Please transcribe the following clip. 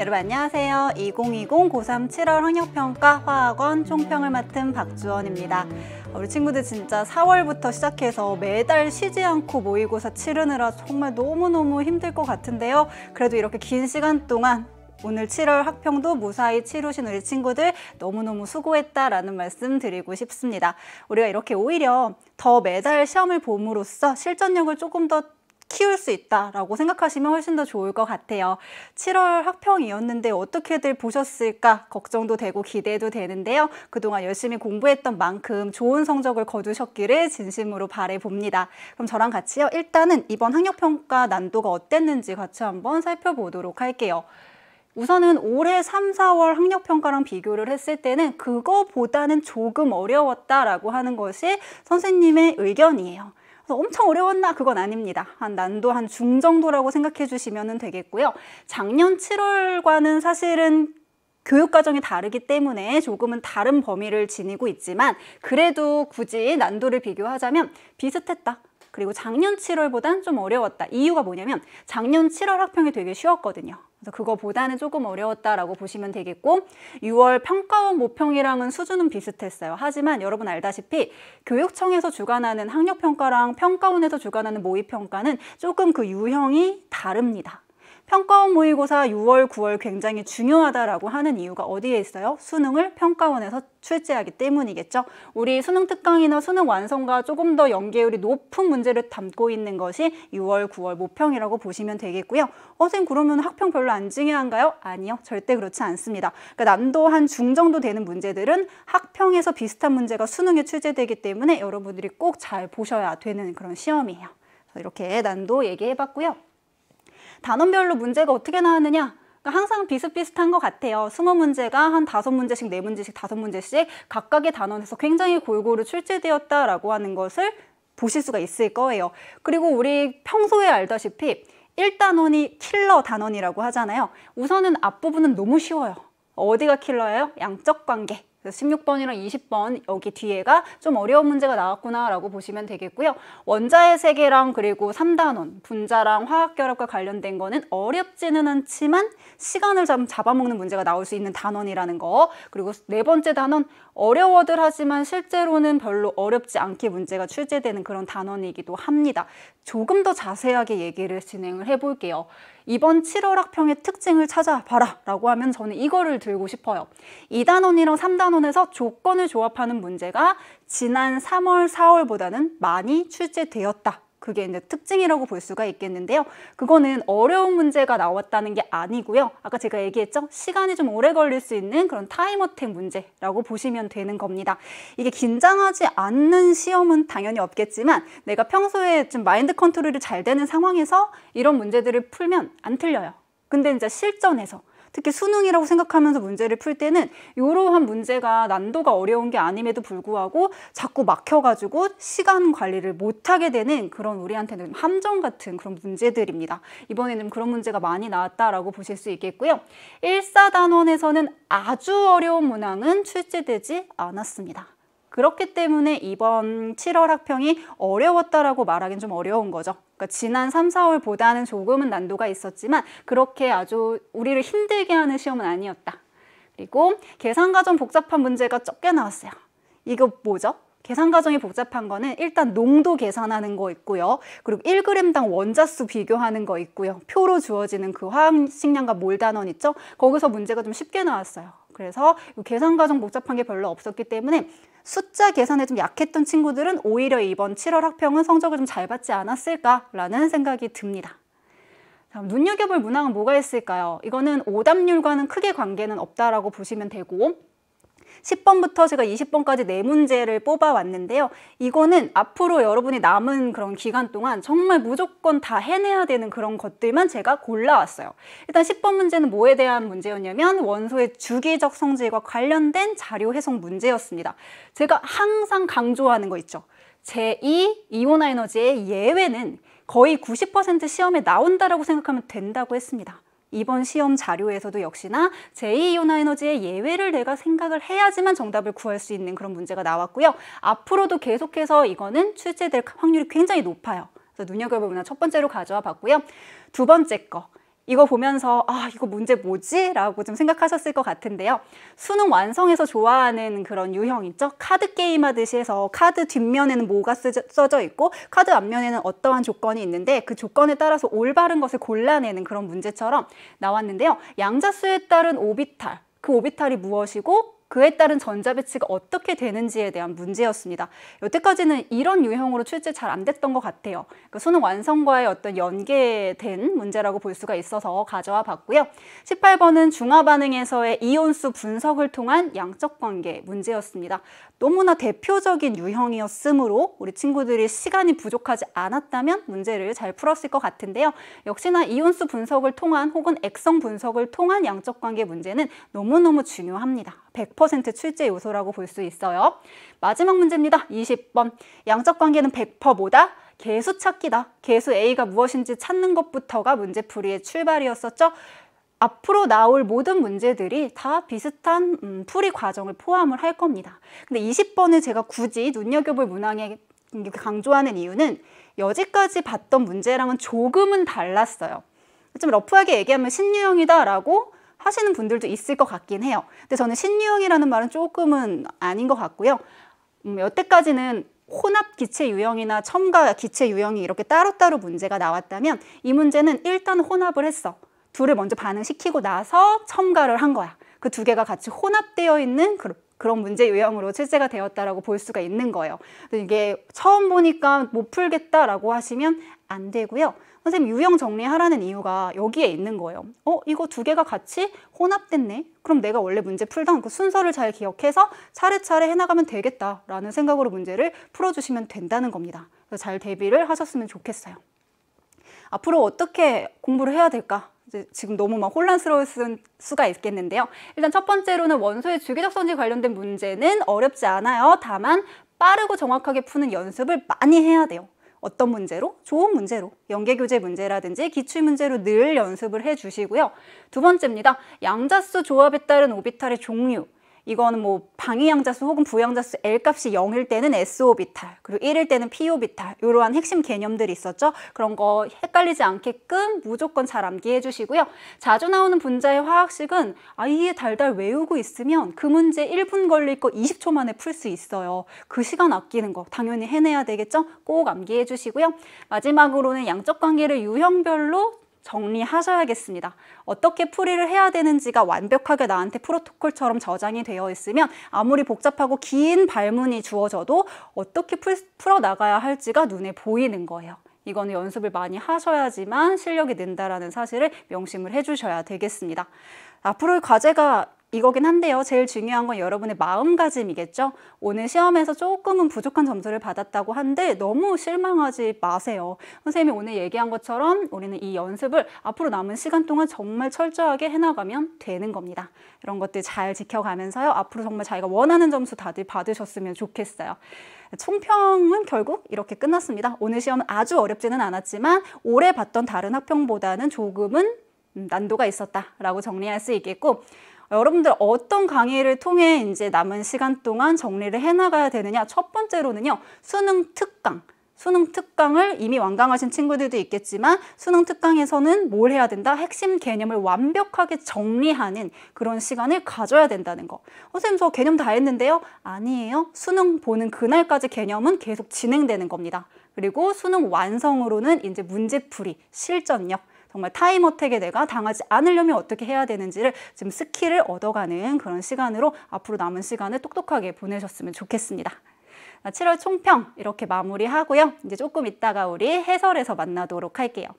여러분 안녕하세요. 2020 고3 7월 학력평가 화학원 총평을 맡은 박주원입니다. 우리 친구들 진짜 4월부터 시작해서 매달 쉬지 않고 모의고사 치르느라 정말 너무너무 힘들 것 같은데요. 그래도 이렇게 긴 시간 동안 오늘 7월 학평도 무사히 치르신 우리 친구들 너무너무 수고했다라는 말씀 드리고 싶습니다. 우리가 이렇게 오히려 더 매달 시험을 봄으로써 실전력을 조금 더 키울 수 있다라고 생각하시면 훨씬 더 좋을 것 같아요. 7월 학평이었는데 어떻게들 보셨을까 걱정도 되고 기대도 되는데요. 그동안 열심히 공부했던 만큼 좋은 성적을 거두셨기를 진심으로 바래봅니다. 그럼 저랑 같이요. 일단은 이번 학력평가 난도가 어땠는지 같이 한번 살펴보도록 할게요. 우선은 올해 3, 4월 학력평가랑 비교를 했을 때는 그거보다는 조금 어려웠다라고 하는 것이 선생님의 의견이에요. 어, 엄청 어려웠나 그건 아닙니다. 한 난도 한 중 정도라고 생각해 주시면 되겠고요. 작년 7월과는 사실은 교육과정이 다르기 때문에 조금은 다른 범위를 지니고 있지만 그래도 굳이 난도를 비교하자면 비슷했다. 그리고 작년 7월보단 좀 어려웠다. 이유가 뭐냐면 작년 7월 학평이 되게 쉬웠거든요. 그래서 그거보다는 조금 어려웠다라고 보시면 되겠고 6월 평가원 모평이랑은 수준은 비슷했어요. 하지만 여러분 알다시피 교육청에서 주관하는 학력평가랑 평가원에서 주관하는 모의평가는 조금 그 유형이 다릅니다. 평가원 모의고사 6월, 9월 굉장히 중요하다라고 하는 이유가 어디에 있어요? 수능을 평가원에서 출제하기 때문이겠죠. 우리 수능 특강이나 수능 완성과 조금 더 연계율이 높은 문제를 담고 있는 것이 6월, 9월 모평이라고 보시면 되겠고요. 어생 그러면 학평 별로 안 중요한가요? 아니요. 절대 그렇지 않습니다. 그러니까 남도 한 중 정도 되는 문제들은 학평에서 비슷한 문제가 수능에 출제되기 때문에 여러분들이 꼭 잘 보셔야 되는 그런 시험이에요. 이렇게 난도 얘기해봤고요. 단원별로 문제가 어떻게 나왔느냐 그러니까 항상 비슷비슷한 것 같아요. 스무 문제가 한 다섯 문제씩, 네 문제씩, 다섯 문제씩 각각의 단원에서 굉장히 골고루 출제되었다라고 하는 것을 보실 수가 있을 거예요. 그리고 우리 평소에 알다시피 1단원이 킬러 단원이라고 하잖아요. 우선은 앞부분은 너무 쉬워요. 어디가 킬러예요? 양적 관계. 그래서 16번이랑 20번 여기 뒤에가 좀 어려운 문제가 나왔구나라고 보시면 되겠고요. 원자의 세계랑 그리고 3단원, 분자랑 화학결합과 관련된 거는 어렵지는 않지만 시간을 좀 잡아먹는 문제가 나올 수 있는 단원이라는 거 그리고 네 번째 단원 어려워들 하지만 실제로는 별로 어렵지 않게 문제가 출제되는 그런 단원이기도 합니다. 조금 더 자세하게 얘기를 진행을 해볼게요. 이번 7월 학평의 특징을 찾아봐라 라고 하면 저는 이거를 들고 싶어요. 2단원이랑 3단원에서 조건을 조합하는 문제가 지난 3월, 4월보다는 많이 출제되었다 그게 이제 특징이라고 볼 수가 있겠는데요. 그거는 어려운 문제가 나왔다는 게 아니고요. 아까 제가 얘기했죠? 시간이 좀 오래 걸릴 수 있는 그런 타임어택 문제라고 보시면 되는 겁니다. 이게 긴장하지 않는 시험은 당연히 없겠지만 내가 평소에 좀 마인드 컨트롤이 잘 되는 상황에서 이런 문제들을 풀면 안 틀려요. 근데 이제 실전에서 특히 수능이라고 생각하면서 문제를 풀 때는 이러한 문제가 난도가 어려운 게 아님에도 불구하고 자꾸 막혀가지고 시간 관리를 못하게 되는 그런 우리한테는 함정 같은 그런 문제들입니다. 이번에는 그런 문제가 많이 나왔다라고 보실 수 있겠고요. 1사단원에서는 아주 어려운 문항은 출제되지 않았습니다. 그렇기 때문에 이번 7월 학평이 어려웠다라고 말하기는 좀 어려운 거죠. 그러니까 지난 3, 4월보다는 조금은 난도가 있었지만 그렇게 아주 우리를 힘들게 하는 시험은 아니었다. 그리고 계산 과정 복잡한 문제가 적게 나왔어요. 이거 뭐죠? 계산 과정이 복잡한 거는 일단 농도 계산하는 거 있고요. 그리고 1g당 원자수 비교하는 거 있고요. 표로 주어지는 그 화학식량과 몰 단원 있죠? 거기서 문제가 좀 쉽게 나왔어요. 그래서 계산 과정 복잡한 게 별로 없었기 때문에 숫자 계산에 좀 약했던 친구들은 오히려 이번 7월 학평은 성적을 좀 잘 받지 않았을까라는 생각이 듭니다. 다음, 눈여겨볼 문항은 뭐가 있을까요? 이거는 오답률과는 크게 관계는 없다라고 보시면 되고 10번부터 제가 20번까지 네 문제를 뽑아왔는데요. 이거는 앞으로 여러분이 남은 그런 기간 동안 정말 무조건 다 해내야 되는 그런 것들만 제가 골라왔어요. 일단 10번 문제는 뭐에 대한 문제였냐면 원소의 주기적 성질과 관련된 자료 해석 문제였습니다. 제가 항상 강조하는 거 있죠. 제2 이온화 에너지의 예외는 거의 90% 시험에 나온다라고 생각하면 된다고 했습니다. 이번 시험 자료에서도 역시나 제2이온화에너지의 예외를 내가 생각을 해야지만 정답을 구할 수 있는 그런 문제가 나왔고요. 앞으로도 계속해서 이거는 출제될 확률이 굉장히 높아요. 그래서 눈여겨볼 만한 첫 번째로 가져와 봤고요. 두 번째 거. 이거 보면서 아 이거 문제 뭐지? 라고 좀 생각하셨을 것 같은데요. 수능 완성해서 좋아하는 그런 유형 있죠? 카드 게임 하듯이 해서 카드 뒷면에는 뭐가 써져 있고 카드 앞면에는 어떠한 조건이 있는데 그 조건에 따라서 올바른 것을 골라내는 그런 문제처럼 나왔는데요. 양자수에 따른 오비탈 그 오비탈이 무엇이고 그에 따른 전자 배치가 어떻게 되는지에 대한 문제였습니다. 여태까지는 이런 유형으로 출제 잘 안 됐던 것 같아요. 그러니까 수능 완성과의 어떤 연계된 문제라고 볼 수가 있어서 가져와 봤고요. 18번은 중화 반응에서의 이온수 분석을 통한 양적 관계 문제였습니다. 너무나 대표적인 유형이었으므로 우리 친구들이 시간이 부족하지 않았다면 문제를 잘 풀었을 것 같은데요. 역시나 이온수 분석을 통한 혹은 액성 분석을 통한 양적 관계 문제는 너무너무 중요합니다. 100% 출제 요소라고 볼 수 있어요. 마지막 문제입니다. 20번. 양적 관계는 100%보다 개수 찾기다. 개수 A가 무엇인지 찾는 것부터가 문제풀이의 출발이었었죠. 앞으로 나올 모든 문제들이 다 비슷한 음, 풀이 과정을 포함을 할 겁니다. 근데 20번을 제가 굳이 눈여겨볼 문항에 강조하는 이유는 여지까지 봤던 문제랑은 조금은 달랐어요. 좀 러프하게 얘기하면 신유형이다라고 하시는 분들도 있을 것 같긴 해요. 근데 저는 신유형이라는 말은 조금은 아닌 것 같고요. 음, 여태까지는 혼합 기체 유형이나 첨가 기체 유형이 이렇게 따로따로 문제가 나왔다면 이 문제는 일단 혼합을 했어. 둘을 먼저 반응시키고 나서 첨가를 한 거야. 그 두 개가 같이 혼합되어 있는 그런 그런 문제 유형으로 출제가 되었다라고 볼 수가 있는 거예요. 이게 처음 보니까 못 풀겠다라고 하시면 안 되고요. 선생님 유형 정리하라는 이유가 여기에 있는 거예요. 어 이거 두 개가 같이 혼합됐네. 그럼 내가 원래 문제 풀던 그 순서를 잘 기억해서 차례차례 해나가면 되겠다라는 생각으로 문제를 풀어주시면 된다는 겁니다. 그래서 잘 대비를 하셨으면 좋겠어요. 앞으로 어떻게 공부를 해야 될까? 지금 너무 막 혼란스러울 수가 있겠는데요. 일단 첫 번째로는 원소의 주기적 선지 관련된 문제는 어렵지 않아요. 다만 빠르고 정확하게 푸는 연습을 많이 해야 돼요. 어떤 문제로? 좋은 문제로. 연계교재 문제라든지 기출 문제로 늘 연습을 해주시고요. 두 번째입니다. 양자수 조합에 따른 오비탈의 종류. 이거는 뭐 방위양자수 혹은 부양자수 L값이 0일 때는 S오비탈 그리고 1일 때는 P오비탈 이러한 핵심 개념들이 있었죠. 그런 거 헷갈리지 않게끔 무조건 잘 암기해 주시고요. 자주 나오는 분자의 화학식은 아예 달달 외우고 있으면 그 문제 1분 걸릴 거 20초 만에 풀 수 있어요. 그 시간 아끼는 거 당연히 해내야 되겠죠? 꼭 암기해 주시고요. 마지막으로는 양적 관계를 유형별로 정리하셔야겠습니다. 어떻게 풀이를 해야 되는지가 완벽하게 나한테 프로토콜처럼 저장이 되어 있으면 아무리 복잡하고 긴 발문이 주어져도 어떻게 풀, 풀어나가야 할지가 눈에 보이는 거예요. 이거는 연습을 많이 하셔야지만 실력이 는다라는 사실을 명심을 해주셔야 되겠습니다. 앞으로의 과제가 이거긴 한데요. 제일 중요한 건 여러분의 마음가짐이겠죠. 오늘 시험에서 조금은 부족한 점수를 받았다고 한데 너무 실망하지 마세요. 선생님이 오늘 얘기한 것처럼 우리는 이 연습을 앞으로 남은 시간 동안 정말 철저하게 해나가면 되는 겁니다. 이런 것들 잘 지켜가면서요. 앞으로 정말 자기가 원하는 점수 다들 받으셨으면 좋겠어요. 총평은 결국 이렇게 끝났습니다. 오늘 시험은 아주 어렵지는 않았지만 올해 봤던 다른 학평보다는 조금은 음, 난도가 있었다라고 정리할 수 있겠고 여러분들 어떤 강의를 통해 이제 남은 시간 동안 정리를 해나가야 되느냐 첫 번째로는요 수능 특강 수능 특강을 이미 완강하신 친구들도 있겠지만 수능 특강에서는 뭘 해야 된다? 핵심 개념을 완벽하게 정리하는 그런 시간을 가져야 된다는 거. 어, 선생님 저 개념 다 했는데요? 아니에요. 수능 보는 그날까지 개념은 계속 진행되는 겁니다. 그리고 수능 완성으로는 이제 문제풀이, 실전력, 정말 타임 어택에 내가 당하지 않으려면 어떻게 해야 되는지를 지금 스킬을 얻어가는 그런 시간으로 앞으로 남은 시간을 똑똑하게 보내셨으면 좋겠습니다. 7월 아, 총평 이렇게 마무리하고요. 이제 조금 있다가 우리 해설에서 만나도록 할게요.